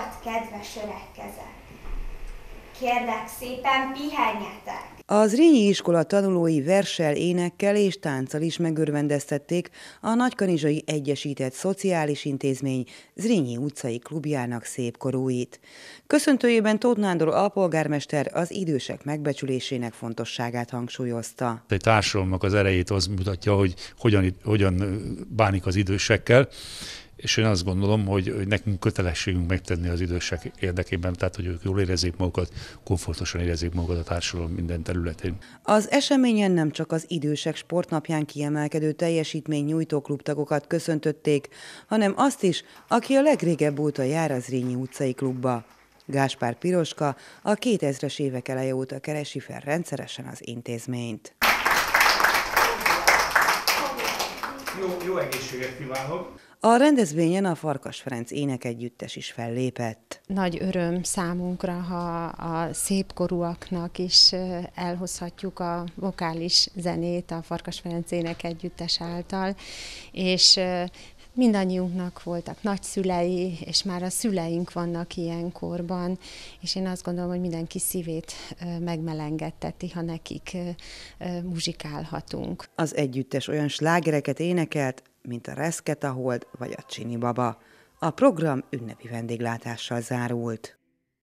urat, kedves öreg kezek! Kérlek szépen, pihenjetek! Az Rényi iskola tanulói versel, énekkel és tánccal is megörvendeztették a Nagykanizsai Egyesített Szociális Intézmény Zrínyi utcai klubjának szép korúit. Köszöntőjében Tóth Nándor alpolgármester az idősek megbecsülésének fontosságát hangsúlyozta. Egy társadalomnak az erejét az mutatja, hogy hogyan, hogyan bánik az idősekkel, és én azt gondolom, hogy, hogy nekünk kötelességünk megtenni az idősek érdekében, tehát hogy ők jól érezzék magukat, komfortosan érezzék magukat a társadalom minden területén. Az eseményen nem csak az idősek sportnapján kiemelkedő teljesítmény nyújtó klubtagokat köszöntötték, hanem azt is, aki a legrégebb óta jár az Rényi utcai klubba. Gáspár Piroska a 2000-es évek eleje óta keresi fel rendszeresen az intézményt. Jó, jó egészséget kívánok! A rendezvényen a Farkas Ferenc énekegyüttes is fellépett. Nagy öröm számunkra, ha a szépkorúaknak is elhozhatjuk a vokális zenét a Farkas Ferenc énekegyüttes által, és mindannyiunknak voltak nagyszülei, és már a szüleink vannak ilyen korban, és én azt gondolom, hogy mindenki szívét megmelengetteti, ha nekik muzsikálhatunk. Az együttes olyan slágereket énekelt, mint a Reszketa a Hold vagy a Csini Baba. A program ünnepi vendéglátással zárult.